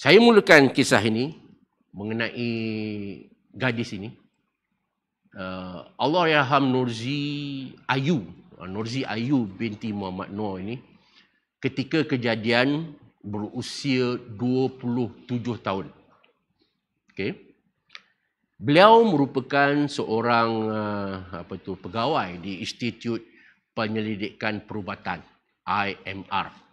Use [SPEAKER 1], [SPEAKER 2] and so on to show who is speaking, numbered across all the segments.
[SPEAKER 1] Saya mulakan kisah ini mengenai gadis ini. Uh, Allah Yaham Nurzi Ayu. Uh, Nurzi Ayu binti Muhammad Noor ini. Ketika kejadian berusia 27 tahun. Okay. Beliau merupakan seorang uh, apa tu pegawai di Institut Penyelidikan Perubatan IMR.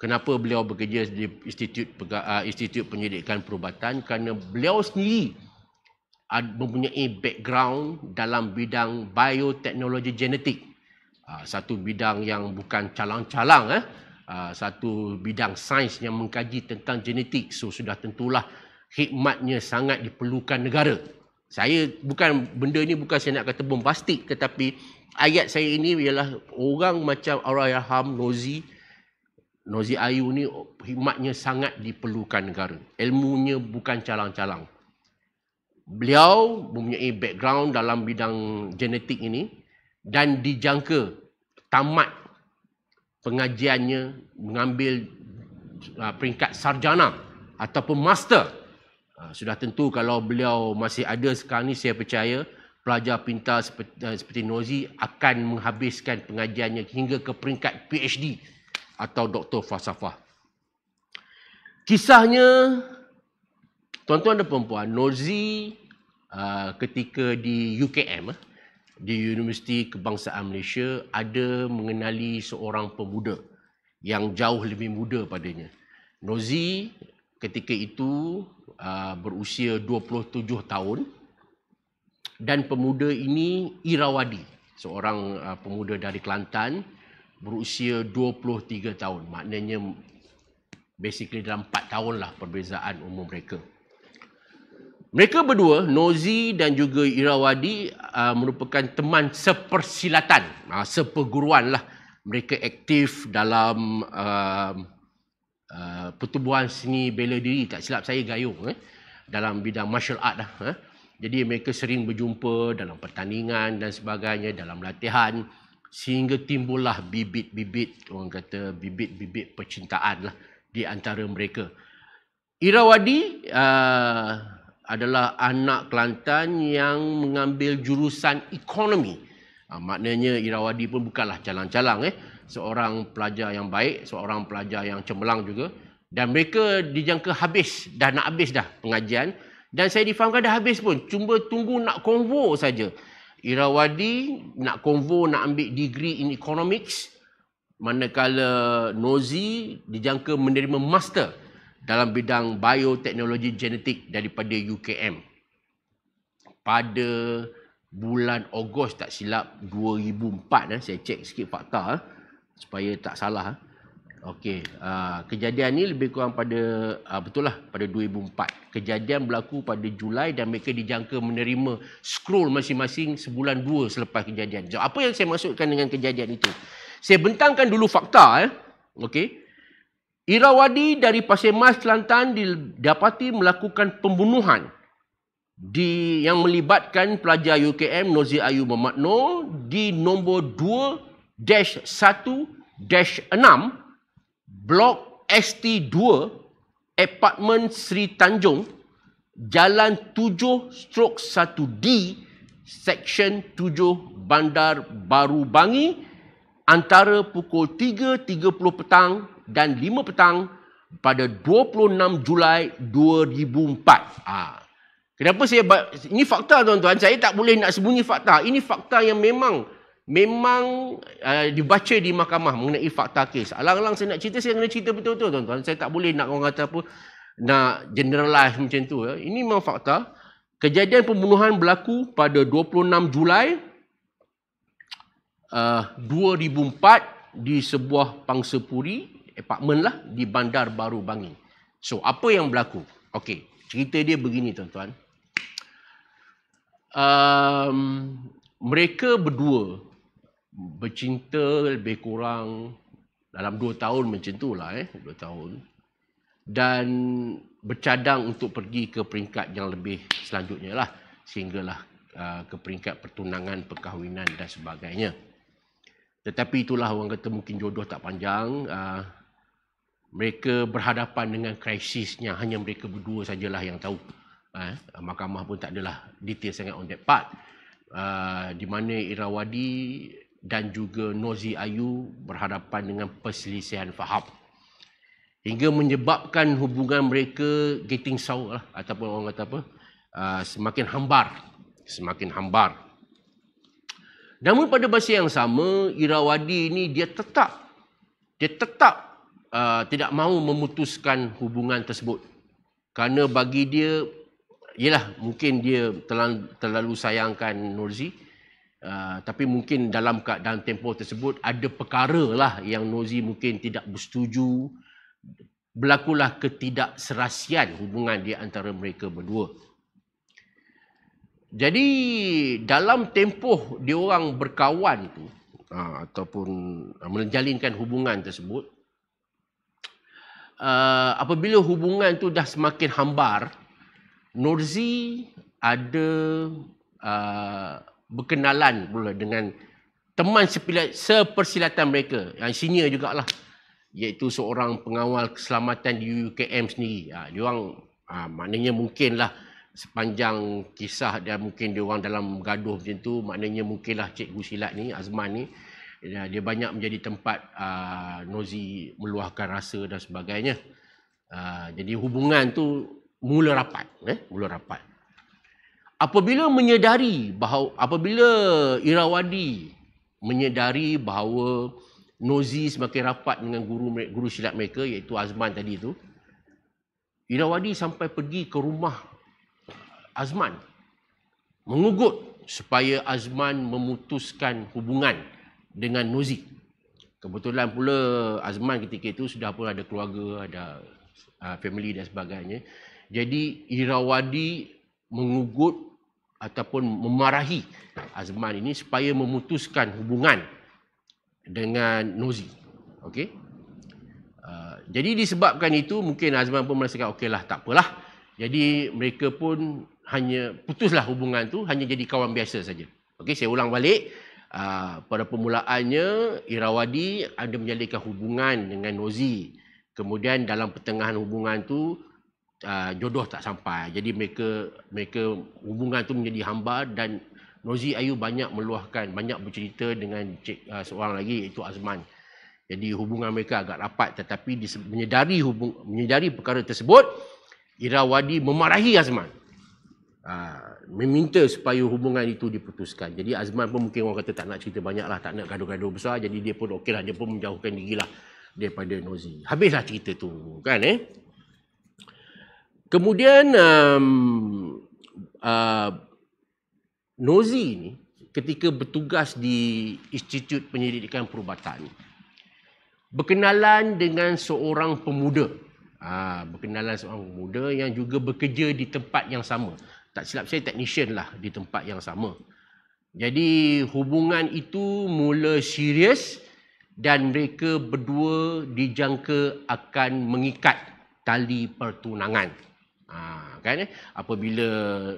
[SPEAKER 1] Kenapa beliau bekerja di Institut ah, Institut Penyelidikan Perubatan? Kerana beliau sendiri mempunyai background dalam bidang bioteknologi genetik. Ah, satu bidang yang bukan calang-calang. Eh? Ah, satu bidang sains yang mengkaji tentang genetik. So, sudah tentulah hikmatnya sangat diperlukan negara. Saya bukan benda ini bukan saya nak kata bombastik tetapi ayat saya ini ialah orang macam Arayaham, Nozi, Nozi, Nozi Ayu ni khidmatnya sangat diperlukan negara. Ilmunya bukan calang-calang. Beliau mempunyai background dalam bidang genetik ini dan dijangka tamat pengajiannya mengambil ah, peringkat sarjana ataupun master. Ah, sudah tentu kalau beliau masih ada sekarang ni saya percaya pelajar pintar seperti ah, Nozi akan menghabiskan pengajiannya hingga ke peringkat PhD atau doktor falsafah. Kisahnya, tuan-tuan dan perempuan, Nozi ah, ketika di UKM, eh, di Universiti Kebangsaan Malaysia, ada mengenali seorang pemuda yang jauh lebih muda padanya. Nozi ketika itu ah, berusia 27 tahun dan pemuda ini Irawadi, seorang ah, pemuda dari Kelantan, berusia 23 tahun. Maknanya basically dalam 4 tahun lah perbezaan umur mereka. Mereka berdua, Nozi dan juga Irawadi uh, merupakan teman sepersilatan, uh, seperguruan lah. Mereka aktif dalam uh, uh, pertubuhan seni bela diri, tak silap saya gayung. Eh, dalam bidang martial art lah. Eh. Jadi mereka sering berjumpa dalam pertandingan dan sebagainya, dalam latihan sehingga timbullah bibit-bibit orang kata bibit-bibit percintaan lah di antara mereka. Irawadi uh, adalah anak Kelantan yang mengambil jurusan ekonomi. Uh, maknanya Irawadi pun bukanlah calang-calang eh. Seorang pelajar yang baik, seorang pelajar yang cemerlang juga. Dan mereka dijangka habis, dah nak habis dah pengajian. Dan saya difahamkan dah habis pun. Cuma tunggu nak konvo saja. Irawadi nak konvo nak ambil degree in economics manakala Nozi dijangka menerima master dalam bidang bioteknologi genetik daripada UKM pada bulan Ogos tak silap 2004 eh, saya cek sikit fakta eh, supaya tak salah eh. Okey, uh, kejadian ni lebih kurang pada uh, betul lah pada 2004. Kejadian berlaku pada Julai dan mereka dijangka menerima scroll masing-masing sebulan dua selepas kejadian. Jadi, apa yang saya maksudkan dengan kejadian itu? Saya bentangkan dulu fakta eh. Okey. Irawadi dari Pasir Mas Kelantan didapati melakukan pembunuhan di yang melibatkan pelajar UKM Nozi Ayu Mamatno di nombor 2-1-6 Blok ST2, Apartmen Sri Tanjung, Jalan 7 Stroke 1D, Section 7 Bandar Baru Bangi, antara pukul 3.30 petang dan 5 petang pada 26 Julai 2004. Ah. Ha. Kenapa saya ini fakta tuan-tuan saya tak boleh nak sembunyi fakta. Ini fakta yang memang memang uh, dibaca di mahkamah mengenai fakta kes. Alang-alang saya nak cerita, saya kena cerita betul-betul tuan-tuan. Saya tak boleh nak orang kata apa, nak generalize macam tu. Ya. Ini memang fakta. Kejadian pembunuhan berlaku pada 26 Julai uh, 2004 di sebuah pangsa puri, apartment lah, di Bandar Baru Bangi. So, apa yang berlaku? Okey, cerita dia begini tuan-tuan. Um, mereka berdua bercinta lebih kurang dalam dua tahun macam tu lah eh, dua tahun. Dan bercadang untuk pergi ke peringkat yang lebih selanjutnya lah. Sehinggalah uh, ke peringkat pertunangan, perkahwinan dan sebagainya. Tetapi itulah orang kata mungkin jodoh tak panjang. Uh, mereka berhadapan dengan krisisnya. Hanya mereka berdua sajalah yang tahu. Uh, mahkamah pun tak adalah detail sangat on that part. Uh, di mana Irawadi dan juga Nozi Ayu berhadapan dengan perselisihan faham. Hingga menyebabkan hubungan mereka getting sour lah, ataupun orang kata apa, ah, semakin hambar. Semakin hambar. Namun pada masa yang sama, Irawadi ini dia tetap, dia tetap uh, tidak mahu memutuskan hubungan tersebut. Kerana bagi dia, yelah mungkin dia terlalu, sayangkan Nurzi, Nurzi. Uh, tapi mungkin dalam keadaan tempoh tersebut ada perkara lah yang Nozi mungkin tidak bersetuju. Berlakulah ketidakserasian hubungan di antara mereka berdua. Jadi dalam tempoh dia orang berkawan tu uh, ataupun menjalinkan hubungan tersebut uh, apabila hubungan tu dah semakin hambar Nozi ada uh, berkenalan pula dengan teman sepersilatan mereka yang senior jugalah iaitu seorang pengawal keselamatan di UKM sendiri. Ha, dia orang ha, maknanya mungkinlah sepanjang kisah dan mungkin dia orang dalam gaduh macam tu maknanya mungkinlah cikgu silat ni Azman ni dia, dia banyak menjadi tempat ha, Nozi meluahkan rasa dan sebagainya. Ha, jadi hubungan tu mula rapat eh mula rapat apabila menyedari bahawa apabila Irawadi menyedari bahawa Nozi semakin rapat dengan guru guru silat mereka iaitu Azman tadi itu Irawadi sampai pergi ke rumah Azman mengugut supaya Azman memutuskan hubungan dengan Nozi. Kebetulan pula Azman ketika itu sudah pun ada keluarga, ada uh, family dan sebagainya. Jadi Irawadi mengugut ataupun memarahi Azman ini supaya memutuskan hubungan dengan Nozi. Okey. Uh, jadi disebabkan itu mungkin Azman pun merasakan okeylah tak apalah. Jadi mereka pun hanya putuslah hubungan tu hanya jadi kawan biasa saja. Okey saya ulang balik. Uh, pada permulaannya Irawadi ada menjalinkan hubungan dengan Nozi. Kemudian dalam pertengahan hubungan tu Ah, jodoh tak sampai jadi mereka mereka hubungan tu menjadi hamba dan Nozi Ayu banyak meluahkan banyak bercerita dengan cik, uh, seorang lagi iaitu Azman jadi hubungan mereka agak rapat tetapi menyedari hubung menyedari perkara tersebut Irawadi memarahi Azman uh, meminta supaya hubungan itu diputuskan jadi Azman pun mungkin orang kata tak nak cerita banyak lah tak nak gaduh-gaduh besar jadi dia pun okey lah dia pun menjauhkan diri lah daripada Nozi habislah cerita tu kan eh Kemudian um, uh, Nozi ni ketika bertugas di Institut Penyelidikan Perubatan berkenalan dengan seorang pemuda. Uh, berkenalan seorang pemuda yang juga bekerja di tempat yang sama. Tak silap saya technician lah di tempat yang sama. Jadi hubungan itu mula serius dan mereka berdua dijangka akan mengikat tali pertunangan. Ha, kan? Eh? Apabila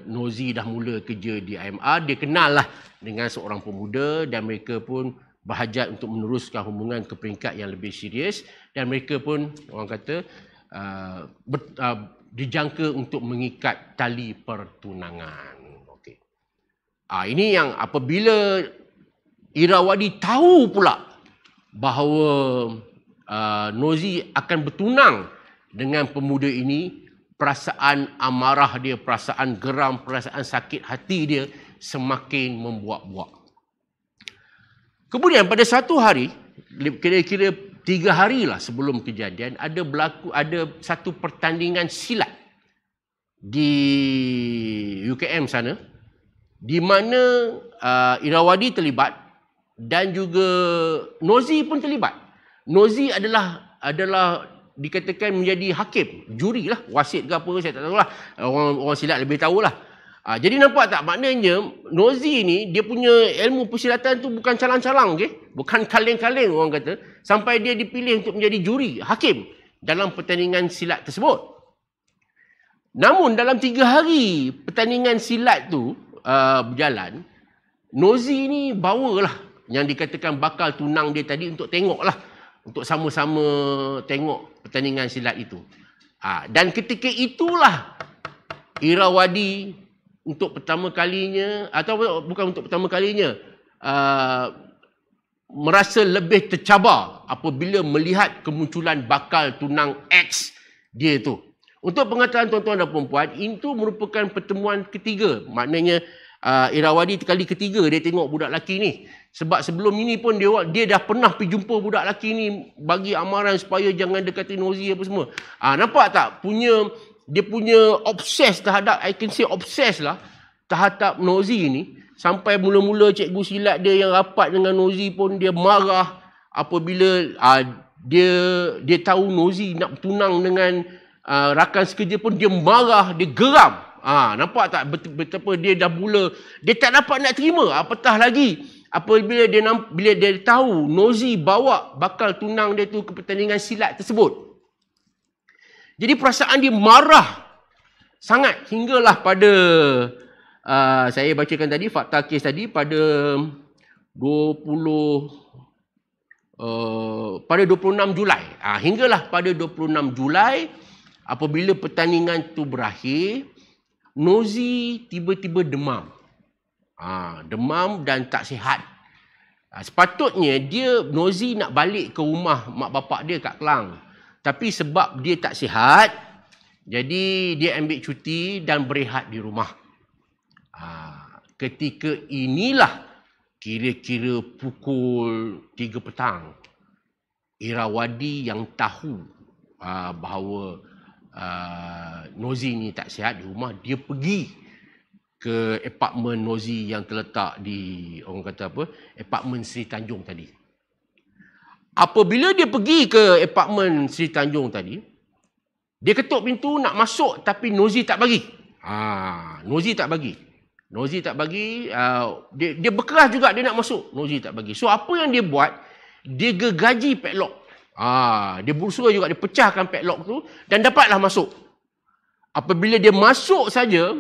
[SPEAKER 1] Nozi dah mula kerja di IMR, dia kenal lah dengan seorang pemuda dan mereka pun berhajat untuk meneruskan hubungan ke peringkat yang lebih serius dan mereka pun orang kata uh, ber, uh, dijangka untuk mengikat tali pertunangan. Okey. Ah ini yang apabila Irawadi tahu pula bahawa uh, Nozi akan bertunang dengan pemuda ini, perasaan amarah dia, perasaan geram, perasaan sakit hati dia semakin membuat buat. Kemudian pada satu hari, kira-kira tiga hari lah sebelum kejadian, ada berlaku ada satu pertandingan silat di UKM sana, di mana uh, Irawadi terlibat dan juga Nozi pun terlibat. Nozi adalah adalah dikatakan menjadi hakim, juri lah, wasit ke apa, saya tak tahu lah. Orang, orang silat lebih tahu lah. Ha, ah, jadi nampak tak maknanya Nozi ni dia punya ilmu persilatan tu bukan calang-calang okay? Bukan kaleng-kaleng orang kata Sampai dia dipilih untuk menjadi juri, hakim Dalam pertandingan silat tersebut Namun dalam tiga hari pertandingan silat tu uh, berjalan Nozi ni bawalah yang dikatakan bakal tunang dia tadi untuk tengok lah untuk sama-sama tengok pertandingan silat itu. Ha, dan ketika itulah Irawadi untuk pertama kalinya atau bukan untuk pertama kalinya uh, merasa lebih tercabar apabila melihat kemunculan bakal tunang X dia itu. Untuk pengetahuan tuan-tuan dan puan-puan, itu merupakan pertemuan ketiga. Maknanya uh, Irawadi kali ketiga dia tengok budak lelaki ni. Sebab sebelum ini pun dia dia dah pernah pergi jumpa budak lelaki ni bagi amaran supaya jangan dekati Nozi apa semua. Ah uh, nampak tak punya dia punya obses terhadap I can say obses lah terhadap Nozi ni sampai mula-mula cikgu silat dia yang rapat dengan Nozi pun dia marah apabila uh, dia dia tahu Nozi nak tunang dengan uh, rakan sekerja pun dia marah dia geram Ha, nampak tak betapa dia dah mula dia tak dapat nak terima apatah ah, lagi Apa bila dia namp, bila dia tahu Nozi bawa bakal tunang dia tu ke pertandingan silat tersebut. Jadi perasaan dia marah sangat hinggalah pada uh, saya bacakan tadi fakta kes tadi pada 20 uh, eh, pada 26 Julai. Ah uh, hinggalah pada 26 Julai apabila pertandingan tu berakhir Nozi tiba-tiba demam. Ha, demam dan tak sihat. Ha, sepatutnya dia Nozi nak balik ke rumah mak bapak dia kat Kelang. Tapi sebab dia tak sihat, jadi dia ambil cuti dan berehat di rumah. Ha, ketika inilah kira-kira pukul 3 petang. Irawadi yang tahu ha, bahawa bahawa uh, Nozi ni tak sihat di rumah, dia pergi ke apartmen Nozi yang terletak di orang kata apa? Apartmen Sri Tanjung tadi. Apabila dia pergi ke apartmen Sri Tanjung tadi, dia ketuk pintu nak masuk tapi Nozi tak bagi. Ha, Nozi tak bagi. Nozi tak bagi, uh, dia, dia berkeras juga dia nak masuk. Nozi tak bagi. So apa yang dia buat? Dia gergaji padlock. Ah, dia bursa juga dia pecahkan padlock tu dan dapatlah masuk. Apabila dia masuk saja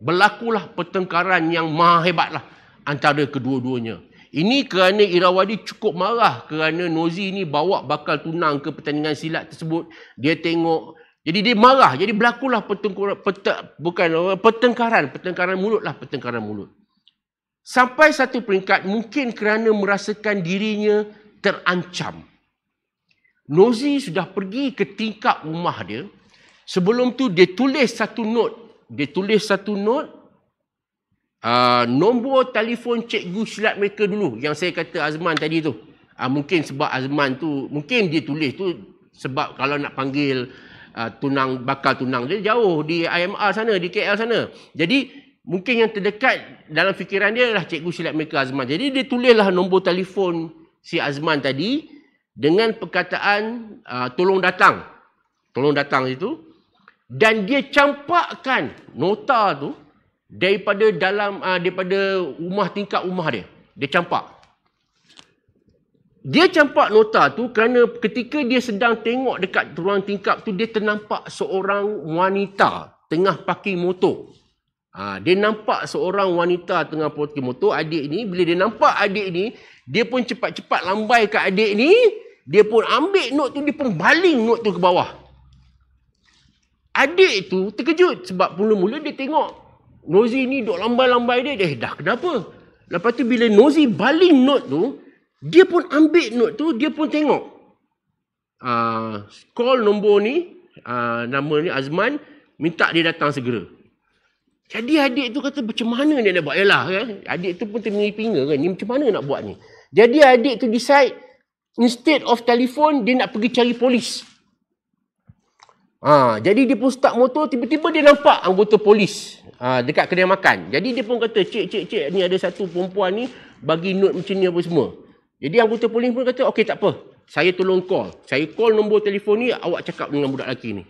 [SPEAKER 1] berlakulah pertengkaran yang maha hebatlah antara kedua-duanya. Ini kerana Irawadi cukup marah kerana Nozi ni bawa bakal tunang ke pertandingan silat tersebut. Dia tengok. Jadi dia marah. Jadi berlakulah pertengkaran, perte, bukan, pertengkaran. Pertengkaran mulut lah. Pertengkaran mulut. Sampai satu peringkat mungkin kerana merasakan dirinya terancam. Nozi sudah pergi ke tingkap rumah dia. Sebelum tu dia tulis satu note. Dia tulis satu note. Uh, nombor telefon cikgu silat mereka dulu. Yang saya kata Azman tadi tu. Uh, mungkin sebab Azman tu. Mungkin dia tulis tu. Sebab kalau nak panggil uh, tunang bakal tunang dia jauh. Di IMR sana, di KL sana. Jadi mungkin yang terdekat dalam fikiran dia adalah cikgu silat mereka Azman. Jadi dia tulislah nombor telefon si Azman tadi dengan perkataan uh, tolong datang. Tolong datang itu. Dan dia campakkan nota tu daripada dalam uh, daripada rumah tingkat rumah dia. Dia campak. Dia campak nota tu kerana ketika dia sedang tengok dekat ruang tingkap tu dia ternampak seorang wanita tengah parking motor. Ha, dia nampak seorang wanita tengah potong motor adik ni. Bila dia nampak adik ni, dia pun cepat-cepat lambai ke adik ni. Dia pun ambil note tu, dia pun baling note tu ke bawah. Adik tu terkejut sebab mula-mula dia tengok Nozi ni duk lambai-lambai dia. Eh, dah kenapa? Lepas tu bila Nozi baling note tu, dia pun ambil note tu, dia pun tengok. Uh, call nombor ni, uh, nama ni Azman, minta dia datang segera. Jadi adik tu kata macam mana dia nak buat? Yalah kan. Adik tu pun termiri pinga kan. Ni macam mana nak buat ni? Jadi adik tu decide instead of telefon dia nak pergi cari polis. Ha, jadi dia pun start motor tiba-tiba dia nampak anggota polis ha, dekat kedai makan. Jadi dia pun kata, "Cik, cik, cik, ni ada satu perempuan ni bagi note macam ni apa semua." Jadi anggota polis pun kata, "Okey, tak apa. Saya tolong call. Saya call nombor telefon ni awak cakap dengan budak lelaki ni."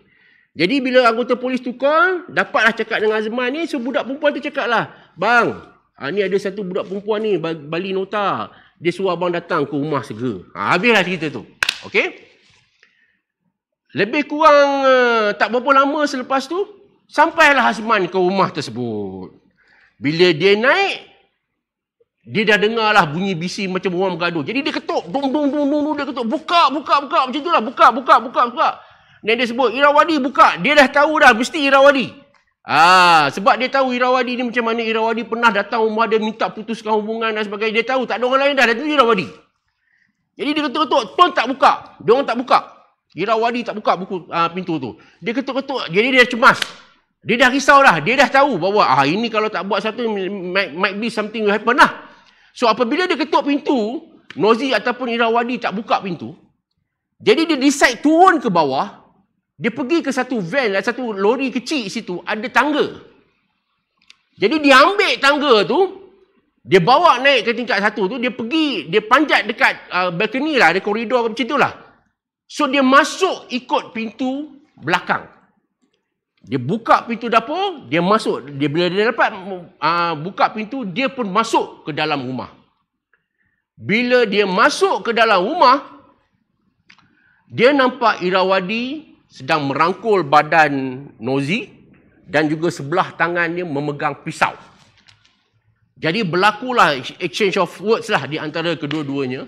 [SPEAKER 1] Jadi bila anggota polis tu call, dapatlah cakap dengan Azman ni. So budak perempuan tu cakap lah. Bang, ha, ni ada satu budak perempuan ni bali nota. Dia suruh abang datang ke rumah segera. Ha, habislah cerita tu. Okay? Lebih kurang uh, tak berapa lama selepas tu, sampailah Azman ke rumah tersebut. Bila dia naik, dia dah dengar lah bunyi bisi macam orang bergaduh. Jadi dia ketuk, dung dung dung dung dia ketuk. Buka, buka, buka. Macam itulah. Buka, buka, buka, buka. buka. Dan dia sebut Irawadi buka. Dia dah tahu dah mesti Irawadi. Ah, sebab dia tahu Irawadi ni macam mana Irawadi pernah datang rumah dia minta putuskan hubungan dan sebagainya. Dia tahu tak ada orang lain dah. Itu Irawadi. Jadi dia ketuk-ketuk. Tuan tak buka. Dia orang tak buka. Irawadi tak buka buku uh, pintu tu. Dia ketuk-ketuk. Jadi dia cemas. Dia dah risau dah. Dia dah tahu bahawa ah, ini kalau tak buat satu might, might be something will happen lah. So apabila dia ketuk pintu, Nozi ataupun Irawadi tak buka pintu. Jadi dia decide turun ke bawah dia pergi ke satu van, eh, satu lori kecil situ, ada tangga. Jadi dia ambil tangga tu, dia bawa naik ke tingkat satu tu, dia pergi, dia panjat dekat uh, balcony lah, ada koridor macam tu lah. So dia masuk ikut pintu belakang. Dia buka pintu dapur, dia masuk. Dia bila dia dapat uh, buka pintu, dia pun masuk ke dalam rumah. Bila dia masuk ke dalam rumah, dia nampak Irawadi sedang merangkul badan Nozi dan juga sebelah tangannya memegang pisau. Jadi berlakulah exchange of words lah di antara kedua-duanya.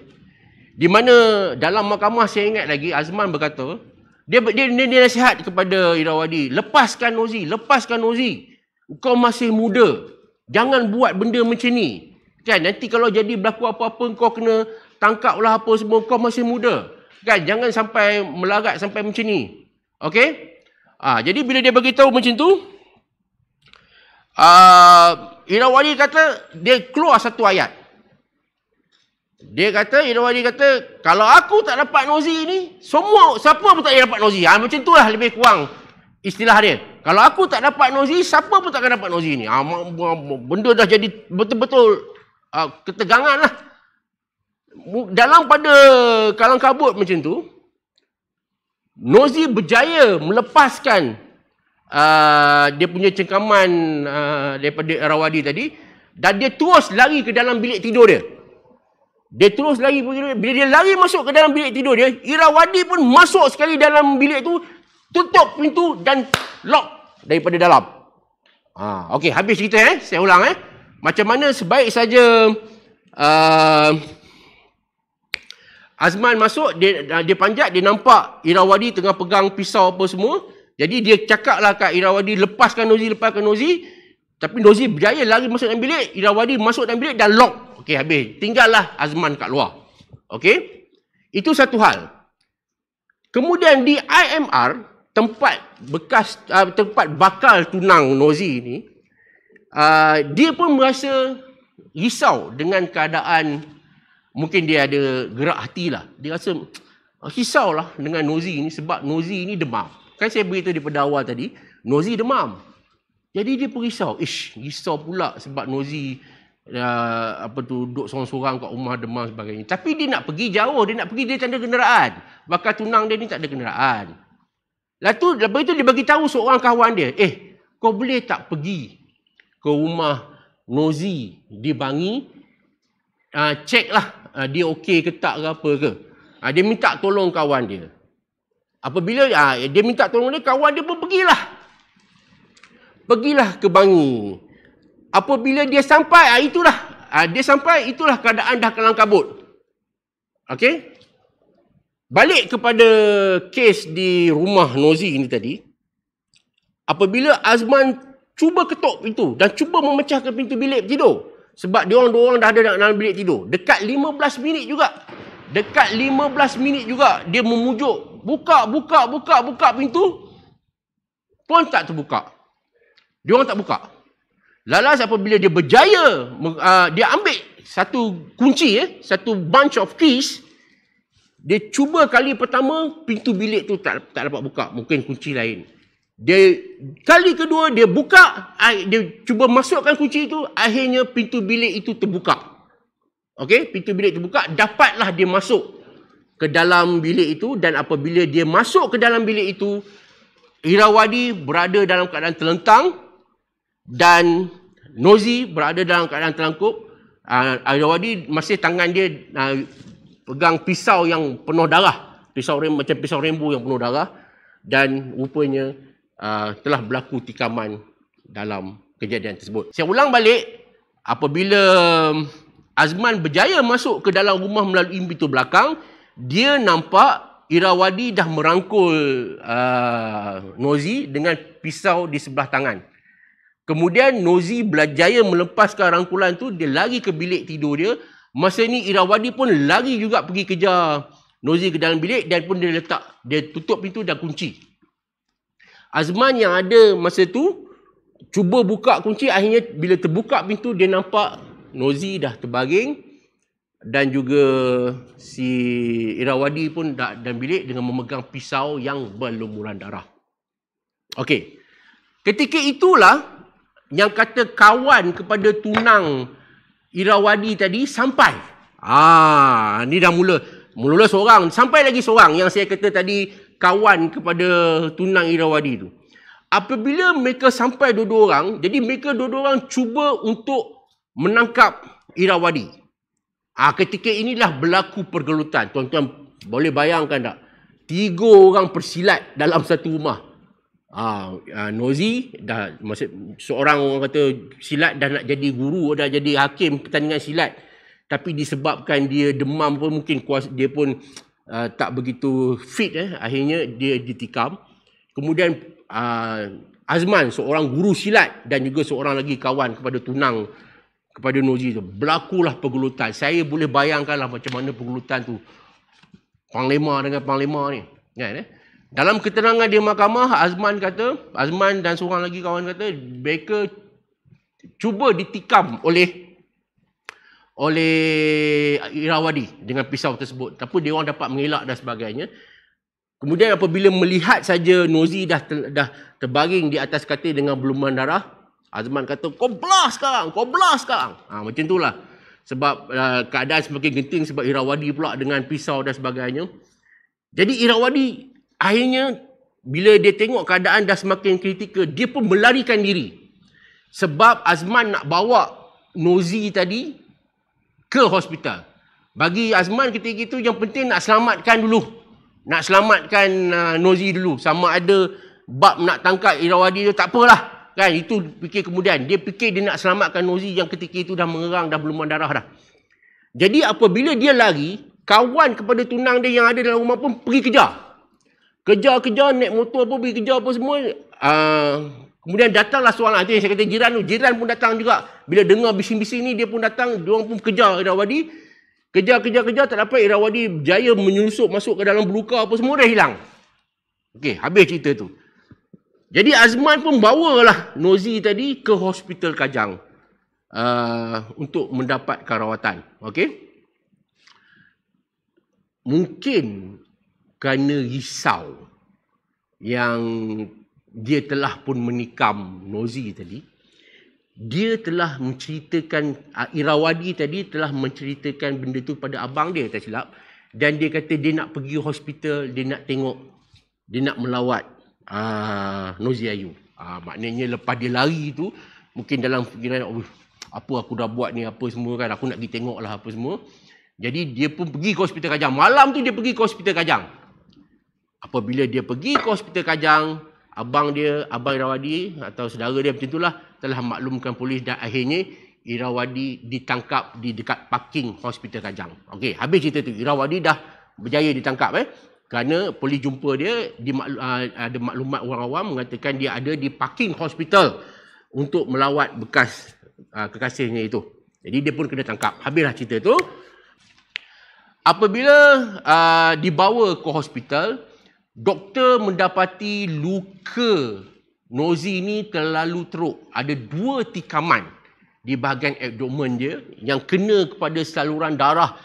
[SPEAKER 1] Di mana dalam mahkamah saya ingat lagi Azman berkata, dia, dia, dia, dia nasihat kepada Irawadi, lepaskan Nozi, lepaskan Nozi. Kau masih muda, jangan buat benda macam ni. Kan, nanti kalau jadi berlaku apa-apa, kau kena tangkaplah lah apa semua, kau masih muda. Kan, jangan sampai melarat sampai macam ni. Okey? Ah, jadi bila dia beritahu macam tu, uh, Irawadi kata, dia keluar satu ayat. Dia kata, Irawadi kata, kalau aku tak dapat nozi ni, semua, siapa pun tak dapat nozi. Ha, macam tu lah lebih kurang istilah dia. Kalau aku tak dapat nozi, siapa pun takkan dapat nozi ni. Ha, benda dah jadi betul-betul uh, ketegangan lah. Dalam pada kalang kabut macam tu, Nozi berjaya melepaskan uh, dia punya cengkaman uh, daripada Rawadi tadi dan dia terus lari ke dalam bilik tidur dia. Dia terus lari bila dia lari masuk ke dalam bilik tidur dia, Irawadi pun masuk sekali dalam bilik tu, tutup pintu dan lock daripada dalam. Ha, okey habis cerita eh. Saya ulang eh. Macam mana sebaik saja uh, Azman masuk, dia, dia panjat, dia nampak Irawadi tengah pegang pisau apa semua. Jadi dia cakap lah kat Irawadi, lepaskan Nozi, lepaskan Nozi. Tapi Nozi berjaya lari masuk dalam bilik. Irawadi masuk dalam bilik dan lock. Okey, habis. Tinggallah Azman kat luar. Okey? Itu satu hal. Kemudian di IMR, tempat bekas uh, tempat bakal tunang Nozi ni, uh, dia pun merasa risau dengan keadaan mungkin dia ada gerak hati lah. Dia rasa lah dengan Nozi ni sebab Nozi ni demam. Kan saya beritahu daripada awal tadi, Nozi demam. Jadi dia perisau. Ish, risau pula sebab Nozi uh, apa tu duduk seorang-seorang kat rumah demam sebagainya. Tapi dia nak pergi jauh, dia nak pergi dia tak ada kenderaan. Bakal tunang dia ni tak ada kenderaan. Lepas tu, lepas itu dia bagi tahu seorang kawan dia, eh, kau boleh tak pergi ke rumah Nozi di Bangi? Uh, check lah uh, dia okey ke tak ke apa ke. Uh, dia minta tolong kawan dia. Apabila uh, dia minta tolong dia, kawan dia pun pergilah. Pergilah ke bangi. Apabila dia sampai, uh, itulah. Uh, dia sampai, itulah keadaan dah kelang kabut. Okey? Balik kepada kes di rumah Nozi ini tadi. Apabila Azman cuba ketuk pintu dan cuba memecahkan pintu bilik tidur. Sebab dia orang-orang dah ada nak dalam bilik tidur. Dekat 15 minit juga. Dekat 15 minit juga dia memujuk. Buka, buka, buka, buka pintu. Pun tak terbuka. Dia orang tak buka. Lalas apabila dia berjaya, ah, dia ambil satu kunci, eh, satu bunch of keys. Dia cuba kali pertama, pintu bilik tu tak, tak dapat buka. Mungkin kunci lain. Dia kali kedua dia buka, dia cuba masukkan kunci itu, akhirnya pintu bilik itu terbuka. Okey, pintu bilik terbuka, dapatlah dia masuk ke dalam bilik itu dan apabila dia masuk ke dalam bilik itu, Irawadi berada dalam keadaan terlentang dan Nozi berada dalam keadaan terangkup. Uh, ah, Irawadi masih tangan dia uh, pegang pisau yang penuh darah. Pisau macam pisau rembu yang penuh darah. Dan rupanya Uh, telah berlaku tikaman dalam kejadian tersebut. Saya ulang balik, apabila Azman berjaya masuk ke dalam rumah melalui pintu belakang, dia nampak Irawadi dah merangkul uh, Nozi dengan pisau di sebelah tangan. Kemudian Nozi berjaya melepaskan rangkulan tu, dia lari ke bilik tidur dia. Masa ni Irawadi pun lari juga pergi kejar Nozi ke dalam bilik dan pun dia letak, dia tutup pintu dan kunci. Azman yang ada masa tu cuba buka kunci akhirnya bila terbuka pintu dia nampak Nozi dah terbaring dan juga si Irawadi pun dah dalam bilik dengan memegang pisau yang berlumuran darah. Okey. Ketika itulah yang kata kawan kepada tunang Irawadi tadi sampai. Ah, ni dah mula. mula seorang, sampai lagi seorang yang saya kata tadi kawan kepada tunang Irawadi tu. Apabila mereka sampai dua-dua orang, jadi mereka dua-dua orang cuba untuk menangkap Irawadi. Ah ha, ketika inilah berlaku pergelutan. Tuan-tuan boleh bayangkan tak? Tiga orang persilat dalam satu rumah. Ah ha, Nozi dah maksud seorang orang kata silat dah nak jadi guru, dah jadi hakim pertandingan silat. Tapi disebabkan dia demam pun mungkin kuasa, dia pun uh, tak begitu fit eh akhirnya dia ditikam kemudian uh, Azman seorang guru silat dan juga seorang lagi kawan kepada tunang kepada Noji tu berlakulah pergulutan saya boleh bayangkanlah macam mana pergulutan tu panglima dengan panglima ni kan eh dalam keterangan di mahkamah Azman kata Azman dan seorang lagi kawan kata mereka cuba ditikam oleh oleh Irawadi dengan pisau tersebut. Tapi dia orang dapat mengelak dan sebagainya. Kemudian apabila melihat saja Nozi dah dah terbaring di atas katil dengan berluman darah, Azman kata, kau belah sekarang, kau belah sekarang. Ha, macam itulah. Sebab uh, keadaan semakin genting sebab Irawadi pula dengan pisau dan sebagainya. Jadi Irawadi akhirnya bila dia tengok keadaan dah semakin kritikal, dia pun melarikan diri. Sebab Azman nak bawa Nozi tadi ke hospital. Bagi Azman ketika itu yang penting nak selamatkan dulu. Nak selamatkan uh, Nozi dulu. Sama ada bab nak tangkap Irawadi tu tak apalah. Kan itu fikir kemudian. Dia fikir dia nak selamatkan Nozi yang ketika itu dah mengerang dah belum darah dah. Jadi apabila dia lari, kawan kepada tunang dia yang ada dalam rumah pun pergi kejar. Kejar-kejar naik motor apa pergi kejar apa semua. Uh, Kemudian datanglah seorang anak saya kata jiran tu, jiran pun datang juga. Bila dengar bising-bising ni dia pun datang, dia pun kejar Irawadi. Kejar kejar kejar tak dapat Irawadi berjaya menyusup masuk ke dalam beluka apa semua dah hilang. Okey, habis cerita tu. Jadi Azman pun bawa lah Nozi tadi ke hospital Kajang uh, untuk mendapat rawatan. Okey. Mungkin kerana risau yang dia telah pun menikam Nozi tadi. Dia telah menceritakan, ah, Irawadi tadi telah menceritakan benda tu pada abang dia, tak silap. Dan dia kata dia nak pergi hospital, dia nak tengok, dia nak melawat uh, Nozi Ayu. Uh, maknanya lepas dia lari tu, mungkin dalam fikiran, oh, apa aku dah buat ni, apa semua kan, aku nak pergi tengok lah apa semua. Jadi dia pun pergi ke hospital Kajang. Malam tu dia pergi ke hospital Kajang. Apabila dia pergi ke hospital Kajang, abang dia, abang Irawadi atau saudara dia macam itulah telah maklumkan polis dan akhirnya Irawadi ditangkap di dekat parking hospital Kajang. Okey, habis cerita tu. Irawadi dah berjaya ditangkap eh. Kerana polis jumpa dia, di, ah, ada maklumat orang awam mengatakan dia ada di parking hospital untuk melawat bekas ah, kekasihnya itu. Jadi dia pun kena tangkap. Habislah cerita tu. Apabila uh, dibawa ke hospital, Doktor mendapati luka Nozi ini terlalu teruk. Ada dua tikaman di bahagian abdomen dia yang kena kepada saluran darah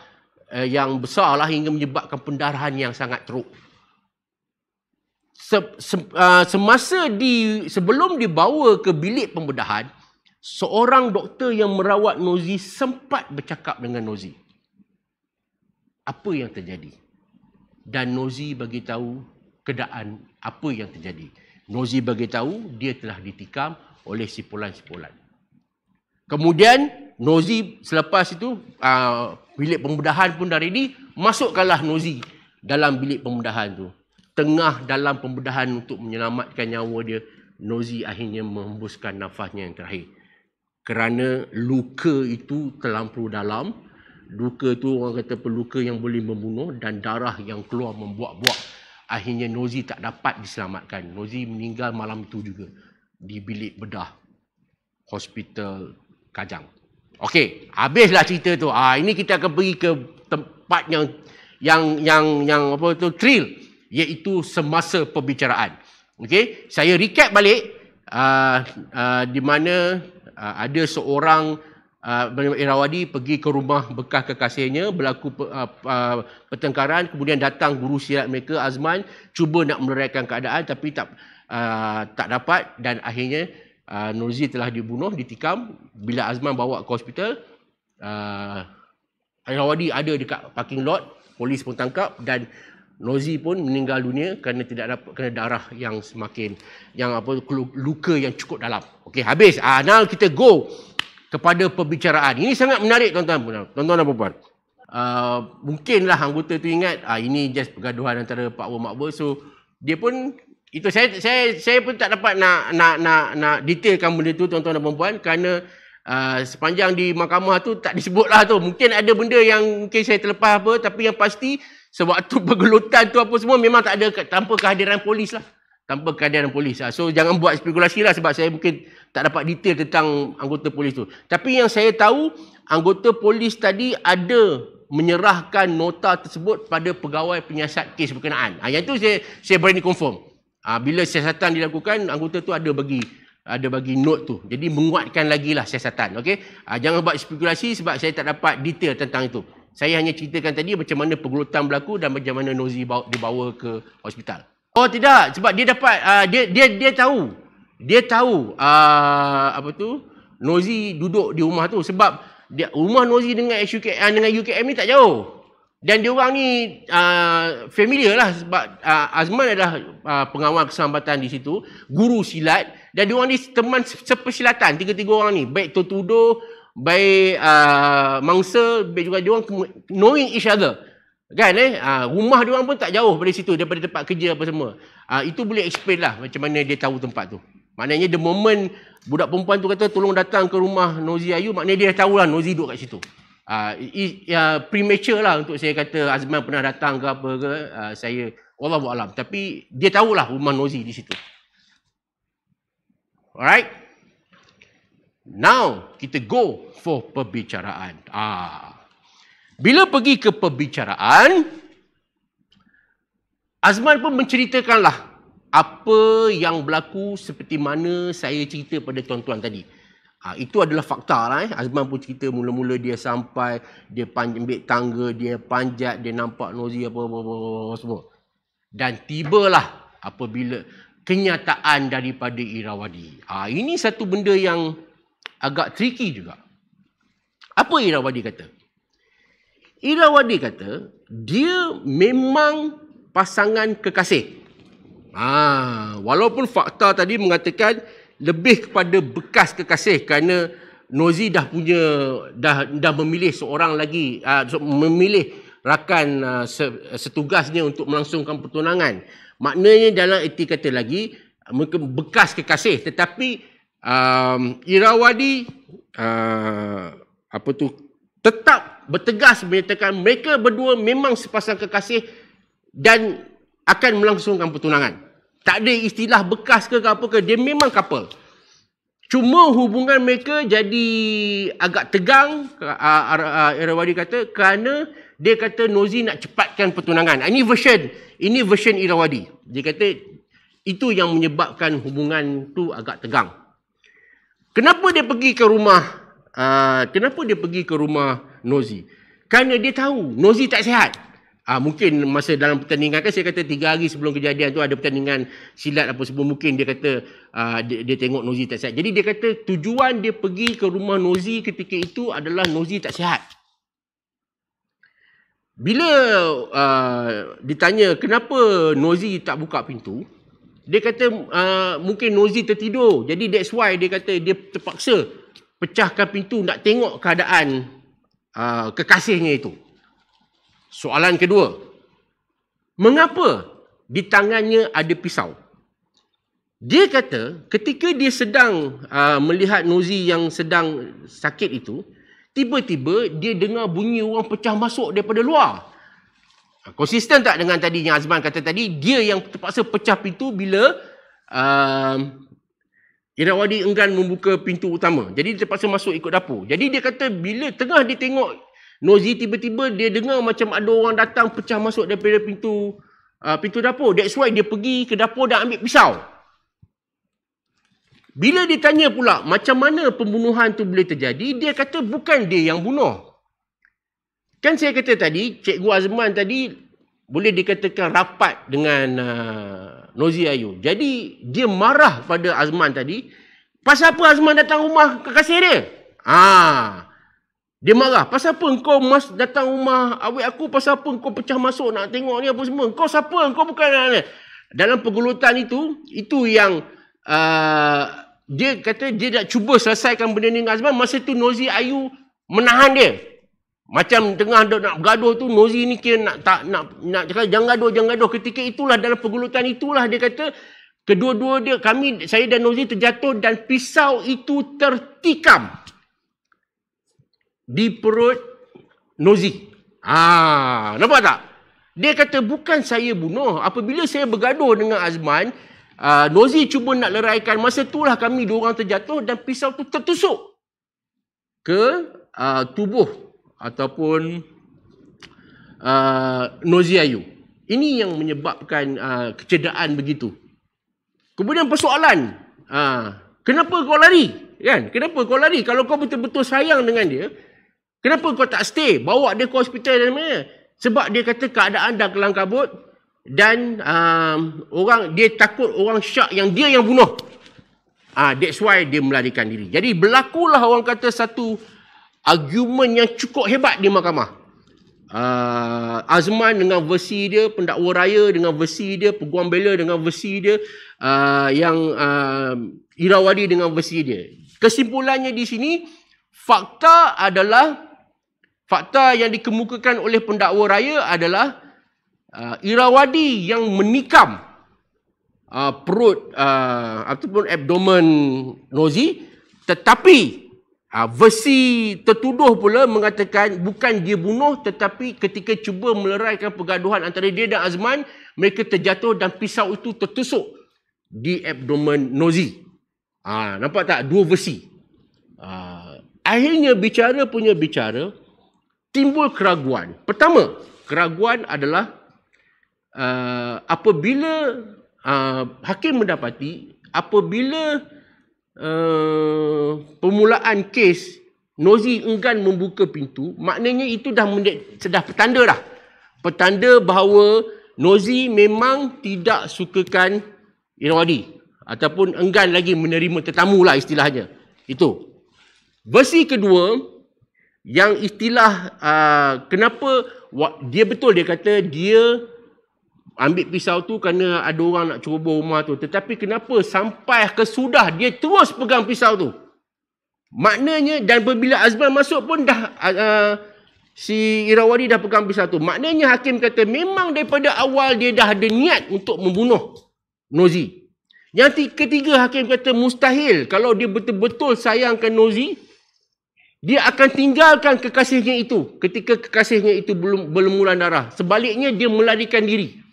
[SPEAKER 1] eh, yang besar lah hingga menyebabkan pendarahan yang sangat teruk. Ah, semasa di sebelum dibawa ke bilik pembedahan, seorang doktor yang merawat Nozi sempat bercakap dengan Nozi. Apa yang terjadi? Dan Nozi bagi tahu keadaan apa yang terjadi. Nozi tahu dia telah ditikam oleh si sipulan polan. Kemudian Nozi selepas itu uh, bilik pembedahan pun dari ini masukkanlah Nozi dalam bilik pembedahan tu. Tengah dalam pembedahan untuk menyelamatkan nyawa dia, Nozi akhirnya menghembuskan nafasnya yang terakhir. Kerana luka itu terlalu dalam, luka itu orang kata peluka yang boleh membunuh dan darah yang keluar membuat buat. Akhirnya Nozi tak dapat diselamatkan. Nozi meninggal malam itu juga di bilik bedah hospital Kajang. Okey, habislah cerita tu. Ah, ini kita akan pergi ke tempat yang yang yang yang apa tu thrill iaitu semasa pembicaraan. Okey, saya recap balik uh, uh, di mana uh, ada seorang Uh, Irawadi pergi ke rumah bekas kekasihnya, berlaku uh, uh, pertengkaran, kemudian datang guru silat mereka, Azman, cuba nak meleraikan keadaan tapi tak uh, tak dapat dan akhirnya uh, Nurzi telah dibunuh, ditikam. Bila Azman bawa ke hospital, uh, Irawadi ada dekat parking lot, polis pun tangkap dan Nurzi pun meninggal dunia kerana tidak dapat kena darah yang semakin yang apa luka yang cukup dalam. Okey, habis. Anal uh, kita go kepada perbicaraan. Ini sangat menarik tuan-tuan, tuan-tuan dan puan-puan. Uh, mungkinlah anggota tu ingat Ah ini just pergaduhan antara Pak Wong Makbul. So dia pun itu saya saya saya pun tak dapat nak nak nak nak detailkan benda tu tuan-tuan dan puan-puan kerana uh, sepanjang di mahkamah tu tak disebutlah tu. Mungkin ada benda yang mungkin saya terlepas apa tapi yang pasti sewaktu pergelutan tu apa semua memang tak ada tanpa kehadiran polis lah tanpa kehadiran polis. Ah, so jangan buat spekulasi lah sebab saya mungkin tak dapat detail tentang anggota polis tu. Tapi yang saya tahu, anggota polis tadi ada menyerahkan nota tersebut pada pegawai penyiasat kes berkenaan. Ha, yang itu saya, saya berani confirm. Ha, bila siasatan dilakukan, anggota tu ada bagi ada bagi note tu. Jadi menguatkan lagi lah siasatan. Okay? Ha, jangan buat spekulasi sebab saya tak dapat detail tentang itu. Saya hanya ceritakan tadi macam mana pergelutan berlaku dan macam mana Nozi dibawa ke hospital. Oh tidak sebab dia dapat uh, dia dia dia tahu. Dia tahu uh, apa tu Nozi duduk di rumah tu sebab dia rumah Nozi dengan HUK ah, dengan UKM ni tak jauh. Dan dia orang ni uh, familiar lah sebab uh, Azman adalah uh, pengawal keselamatan di situ, guru silat dan dia orang ni teman sepersilatan tiga-tiga orang ni baik Totudo, baik uh, Mangsa, baik juga dia orang knowing each other. Kan eh? Ha, rumah dia orang pun tak jauh dari situ, daripada tempat kerja apa semua. Ha, itu boleh explain lah macam mana dia tahu tempat tu. Maknanya the moment budak perempuan tu kata tolong datang ke rumah Nozi Ayu, maknanya dia dah tahu lah Nozi duduk kat situ. Uh, ah, it, uh, ya, premature lah untuk saya kata Azman pernah datang ke apa ke uh, saya Allah alam tapi dia tahu lah rumah Nozi di situ alright now kita go for perbicaraan ah bila pergi ke perbicaraan, Azman pun menceritakanlah apa yang berlaku seperti mana saya cerita pada tuan-tuan tadi. Ha, itu adalah fakta lah eh. Azman pun cerita mula-mula dia sampai, dia ambil tangga, dia panjat, dia nampak nozi apa apa, apa, apa, apa semua. Dan tibalah apabila kenyataan daripada Irawadi. Ha, ini satu benda yang agak tricky juga. Apa Irawadi kata? Irawadi kata dia memang pasangan kekasih. Ha, walaupun fakta tadi mengatakan lebih kepada bekas kekasih kerana Nozi dah punya dah dah memilih seorang lagi uh, memilih rakan uh, setugasnya untuk melangsungkan pertunangan. Maknanya dalam erti kata lagi mungkin bekas kekasih tetapi um, Irawadi uh, apa tu tetap bertegas menyatakan mereka berdua memang sepasang kekasih dan akan melangsungkan pertunangan. Tak ada istilah bekas ke apa ke, dia memang couple. Cuma hubungan mereka jadi agak tegang, Irawadi kata, kerana dia kata Nozi nak cepatkan pertunangan. Ah, ini version, ini version Irawadi. Dia kata itu yang menyebabkan hubungan tu agak tegang. Kenapa dia pergi ke rumah? Ah, kenapa dia pergi ke rumah Nozi. Kerana dia tahu Nozi tak sihat. Ah, mungkin masa dalam pertandingan kan saya kata tiga hari sebelum kejadian tu ada pertandingan silat apa semua. Mungkin dia kata ah, dia, dia tengok Nozi tak sihat. Jadi dia kata tujuan dia pergi ke rumah Nozi ketika itu adalah Nozi tak sihat. Bila uh, ditanya kenapa Nozi tak buka pintu, dia kata uh, mungkin Nozi tertidur. Jadi that's why dia kata dia terpaksa pecahkan pintu nak tengok keadaan Ah, kekasihnya itu. Soalan kedua, mengapa di tangannya ada pisau? Dia kata ketika dia sedang uh, melihat Nozi yang sedang sakit itu, tiba-tiba dia dengar bunyi orang pecah masuk daripada luar. Ah, konsisten tak dengan tadi yang Azman kata tadi, dia yang terpaksa pecah pintu bila uh, Wadi enggan membuka pintu utama. Jadi dia terpaksa masuk ikut dapur. Jadi dia kata bila tengah dia tengok Nozi tiba-tiba dia dengar macam ada orang datang pecah masuk daripada pintu uh, pintu dapur. That's why dia pergi ke dapur dan ambil pisau. Bila ditanya pula macam mana pembunuhan tu boleh terjadi, dia kata bukan dia yang bunuh. Kan saya kata tadi, Cikgu Azman tadi boleh dikatakan rapat dengan uh, Nozi Ayu. Jadi dia marah pada Azman tadi. Pasal apa Azman datang rumah kekasih dia? Ah. Dia marah. Pasal apa kau mas datang rumah awet aku? Pasal apa kau pecah masuk nak tengok ni apa semua? kau siapa? kau bukan anak lah -anak. Dalam pergulutan itu, itu yang uh, dia kata dia nak cuba selesaikan benda ni dengan Azman. Masa tu Nozi Ayu menahan dia. Macam tengah nak bergaduh tu Nozi ni kira nak tak nak nak cakap jangan gaduh jangan gaduh ketika itulah dalam pergulutan itulah dia kata kedua-dua dia kami saya dan Nozi terjatuh dan pisau itu tertikam di perut Nozi. Ah, nampak tak? Dia kata bukan saya bunuh apabila saya bergaduh dengan Azman uh, Nozi cuba nak leraikan masa itulah kami dua orang terjatuh dan pisau tu tertusuk ke uh, tubuh ataupun uh, noziayu. Ini yang menyebabkan uh, kecederaan begitu. Kemudian persoalan, uh, kenapa kau lari? Kan? Kenapa kau lari? Kalau kau betul-betul sayang dengan dia, kenapa kau tak stay? Bawa dia ke hospital dan sebagainya. Sebab dia kata keadaan dah kelang kabut dan um, orang dia takut orang syak yang dia yang bunuh. Uh, that's why dia melarikan diri. Jadi berlakulah orang kata satu argument yang cukup hebat di mahkamah. Uh, Azman dengan versi dia, pendakwa raya dengan versi dia, peguam bela dengan versi dia, uh, yang uh, Irawadi dengan versi dia. Kesimpulannya di sini, fakta adalah, fakta yang dikemukakan oleh pendakwa raya adalah uh, Irawadi yang menikam uh, perut uh, ataupun abdomen Nozi tetapi Ah, versi tertuduh pula mengatakan bukan dia bunuh tetapi ketika cuba meleraikan pergaduhan antara dia dan Azman, mereka terjatuh dan pisau itu tertusuk di abdomen Nozi. Ha, nampak tak? Dua versi. Ha, akhirnya bicara punya bicara, timbul keraguan. Pertama, keraguan adalah uh, apabila uh, hakim mendapati apabila uh, permulaan kes Nozi enggan membuka pintu, maknanya itu dah sudah petanda dah. Petanda bahawa Nozi memang tidak sukakan Irwadi ataupun enggan lagi menerima tetamu lah istilahnya. Itu. Versi kedua yang istilah uh, kenapa dia betul dia kata dia ambil pisau tu kerana ada orang nak cuba rumah tu. Tetapi kenapa sampai kesudah dia terus pegang pisau tu? Maknanya dan bila Azman masuk pun dah uh, si Irawadi dah pegang pisau tu. Maknanya hakim kata memang daripada awal dia dah ada niat untuk membunuh Nozi. Yang ketiga hakim kata mustahil kalau dia betul-betul sayangkan Nozi dia akan tinggalkan kekasihnya itu ketika kekasihnya itu belum belum mula darah. Sebaliknya dia melarikan diri.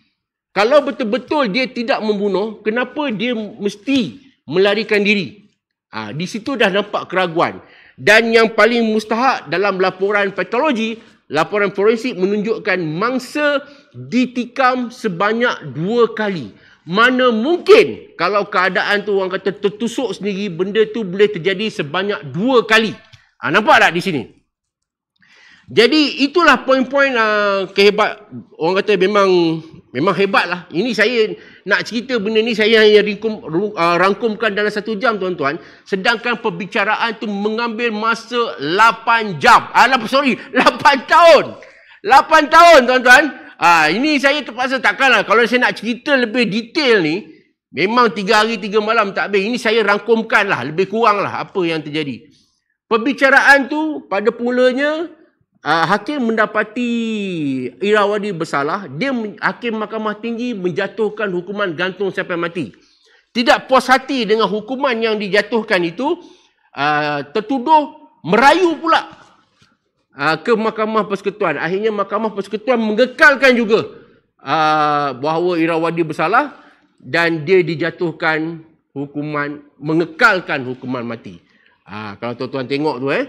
[SPEAKER 1] Kalau betul-betul dia tidak membunuh, kenapa dia mesti melarikan diri? Ha, di situ dah nampak keraguan. Dan yang paling mustahak dalam laporan patologi, laporan forensik menunjukkan mangsa ditikam sebanyak dua kali. Mana mungkin kalau keadaan tu orang kata tertusuk sendiri, benda tu boleh terjadi sebanyak dua kali. Ha, nampak tak di sini? Jadi itulah poin-poin uh, kehebat orang kata memang memang hebat lah. Ini saya nak cerita benda ni saya hanya ringkum, uh, rangkumkan dalam satu jam tuan-tuan. Sedangkan perbicaraan tu mengambil masa 8 jam. Ah, sorry, 8 tahun. 8 tahun tuan-tuan. Ah, ini saya terpaksa takkan lah. kalau saya nak cerita lebih detail ni. Memang 3 hari 3 malam tak habis. Ini saya rangkumkan lah. Lebih kurang lah apa yang terjadi. Perbicaraan tu pada pulanya Ah, hakim mendapati Irawadi bersalah, dia hakim mahkamah tinggi menjatuhkan hukuman gantung sampai mati. Tidak puas hati dengan hukuman yang dijatuhkan itu, uh, tertuduh merayu pula uh, ke mahkamah persekutuan. Akhirnya mahkamah persekutuan mengekalkan juga uh, bahawa Irawadi bersalah dan dia dijatuhkan hukuman, mengekalkan hukuman mati. Uh, kalau tuan-tuan tengok tu eh.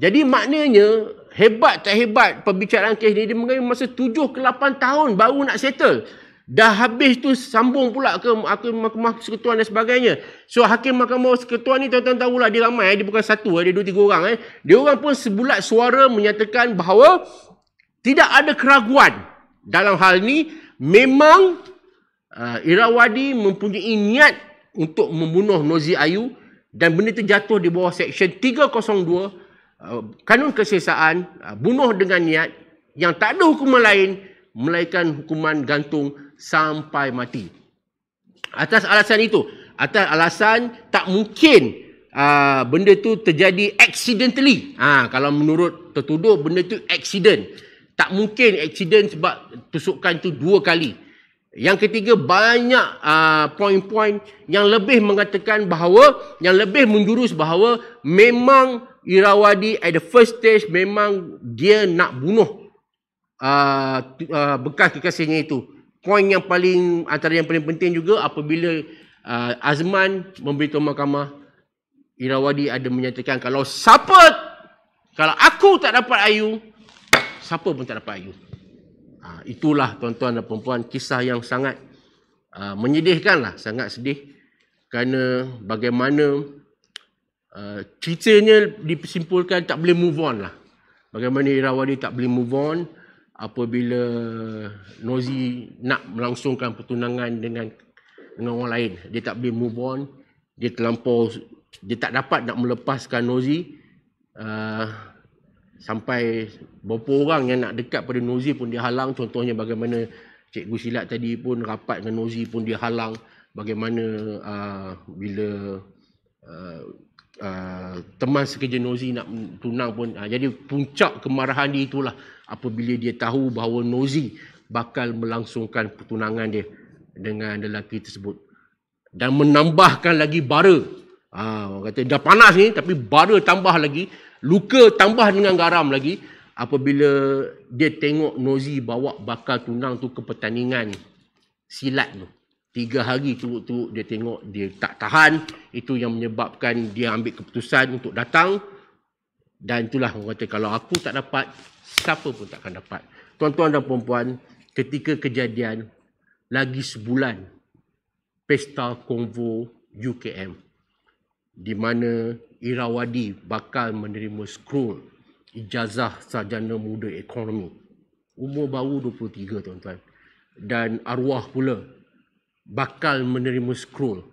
[SPEAKER 1] Jadi maknanya hebat tak hebat perbicaraan kes ni dia mengambil masa 7 ke 8 tahun baru nak settle dah habis tu sambung pula ke hakim mahkamah sekutuan dan sebagainya so hakim mahkamah sekutuan ni tuan-tuan tahulah dia ramai eh. dia bukan satu eh. dia dua tiga orang eh dia orang pun sebulat suara menyatakan bahawa tidak ada keraguan dalam hal ni memang uh, Irawadi mempunyai niat untuk membunuh Nozi Ayu dan benda itu jatuh di bawah seksyen 302 Uh, kanun kesesaan uh, bunuh dengan niat yang tak ada hukuman lain melainkan hukuman gantung sampai mati atas alasan itu atas alasan tak mungkin uh, benda tu terjadi accidentally ha kalau menurut tertuduh benda tu accident tak mungkin accident sebab tusukan tu dua kali yang ketiga banyak uh, poin-poin yang lebih mengatakan bahawa yang lebih menjurus bahawa memang Irawadi at the first stage memang dia nak bunuh uh, uh, bekas kekasihnya itu. Koin yang paling antara yang paling penting juga apabila uh, Azman memberitahu mahkamah Irawadi ada menyatakan kalau siapa kalau aku tak dapat Ayu siapa pun tak dapat Ayu. Uh, itulah tuan-tuan dan puan-puan kisah yang sangat uh, menyedihkanlah sangat sedih kerana bagaimana Eh, ceritanya disimpulkan tak boleh move on lah. Bagaimana Irawadi tak boleh move on apabila Nozi nak melangsungkan pertunangan dengan dengan orang lain. Dia tak boleh move on. Dia terlampau, dia tak dapat nak melepaskan Nozi. Uh, sampai beberapa orang yang nak dekat pada Nozi pun dia halang. Contohnya bagaimana Cikgu Silat tadi pun rapat dengan Nozi pun dia halang. Bagaimana uh, bila Uh, teman sekerja Nozi nak tunang pun uh, jadi puncak kemarahan dia itulah apabila dia tahu bahawa Nozi bakal melangsungkan pertunangan dia dengan lelaki tersebut dan menambahkan lagi bara uh, orang kata dah panas ni tapi bara tambah lagi luka tambah dengan garam lagi apabila dia tengok Nozi bawa bakal tunang tu ke pertandingan silat tu Tiga hari turut-turut dia tengok dia tak tahan. Itu yang menyebabkan dia ambil keputusan untuk datang. Dan itulah orang kata kalau aku tak dapat, siapa pun takkan dapat. Tuan-tuan dan puan-puan, ketika kejadian lagi sebulan Pesta Konvo UKM di mana Irawadi bakal menerima scroll ijazah sarjana muda ekonomi. Umur baru 23 tuan-tuan. Dan arwah pula bakal menerima scroll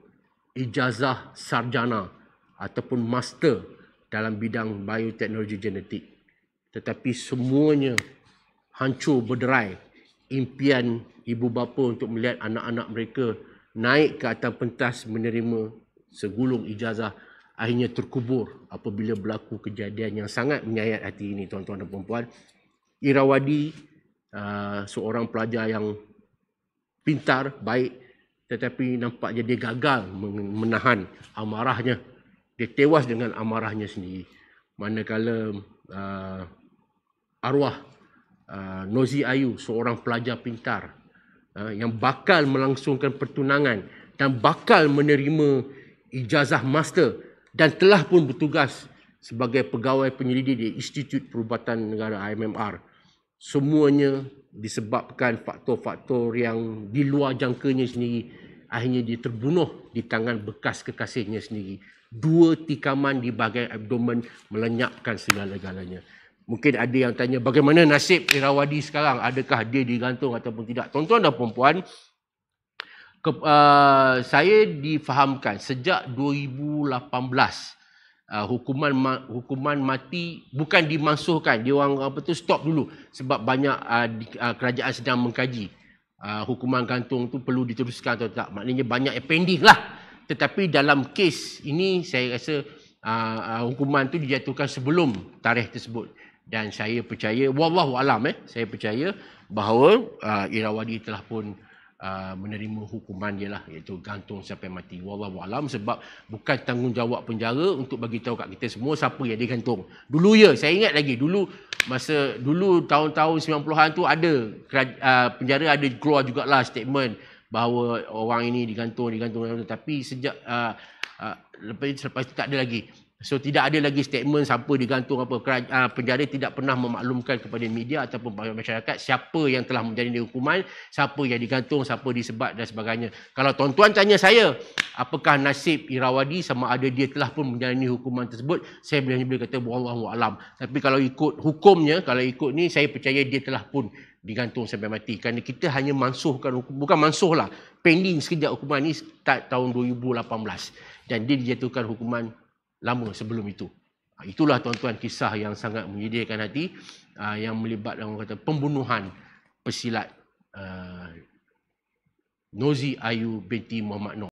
[SPEAKER 1] ijazah sarjana ataupun master dalam bidang bioteknologi genetik. Tetapi semuanya hancur berderai impian ibu bapa untuk melihat anak-anak mereka naik ke atas pentas menerima segulung ijazah akhirnya terkubur apabila berlaku kejadian yang sangat menyayat hati ini tuan-tuan dan puan-puan. Irawadi, ah, seorang pelajar yang pintar, baik, tetapi nampaknya dia gagal menahan amarahnya. Dia tewas dengan amarahnya sendiri. Manakala uh, arwah uh, Nozi Ayu, seorang pelajar pintar uh, yang bakal melangsungkan pertunangan dan bakal menerima ijazah master dan telah pun bertugas sebagai pegawai penyelidik di Institut Perubatan Negara IMMR. Semuanya disebabkan faktor-faktor yang di luar jangkanya sendiri akhirnya dia terbunuh di tangan bekas kekasihnya sendiri. Dua tikaman di bahagian abdomen melenyapkan segala-galanya. Mungkin ada yang tanya bagaimana nasib Irawadi sekarang? Adakah dia digantung ataupun tidak? Tuan-tuan dan puan ke, uh, saya difahamkan sejak 2018 uh, hukuman ma- hukuman mati bukan dimasukkan dia orang apa tu stop dulu sebab banyak uh, di, uh, kerajaan sedang mengkaji Ah, hukuman gantung tu perlu diteruskan atau tak. Maknanya banyak appendix lah. Tetapi dalam kes ini saya rasa aa, ah, ah, hukuman tu dijatuhkan sebelum tarikh tersebut. Dan saya percaya, wallahu alam eh, saya percaya bahawa aa, Irawadi telah pun Uh, menerima hukuman dia lah iaitu gantung sampai mati wallahu alam sebab bukan tanggungjawab penjara untuk bagi tahu kat kita semua siapa yang gantung dulu ya saya ingat lagi dulu masa dulu tahun-tahun 90-an tu ada uh, penjara ada keluar jugalah statement bahawa orang ini digantung digantung, digantung. tapi sejak uh, uh, lepas, lepas itu tak ada lagi So tidak ada lagi statement siapa digantung apa kerajaan ah, penjara tidak pernah memaklumkan kepada media ataupun masyarakat siapa yang telah menjadi hukuman, siapa yang digantung, siapa disebat dan sebagainya. Kalau tuan-tuan tanya saya, apakah nasib Irawadi sama ada dia telah pun menjalani hukuman tersebut, saya boleh hanya boleh kata wallahu alam. Tapi kalau ikut hukumnya, kalau ikut ni saya percaya dia telah pun digantung sampai mati kerana kita hanya mansuhkan hukum bukan mansuhlah pending sekejap hukuman ni start tahun 2018 dan dia dijatuhkan hukuman lama sebelum itu. Ah, itulah tuan-tuan kisah yang sangat menyedihkan hati ah, yang melibatkan orang kata pembunuhan pesilat ah, Nozi Ayu binti Muhammad Noor.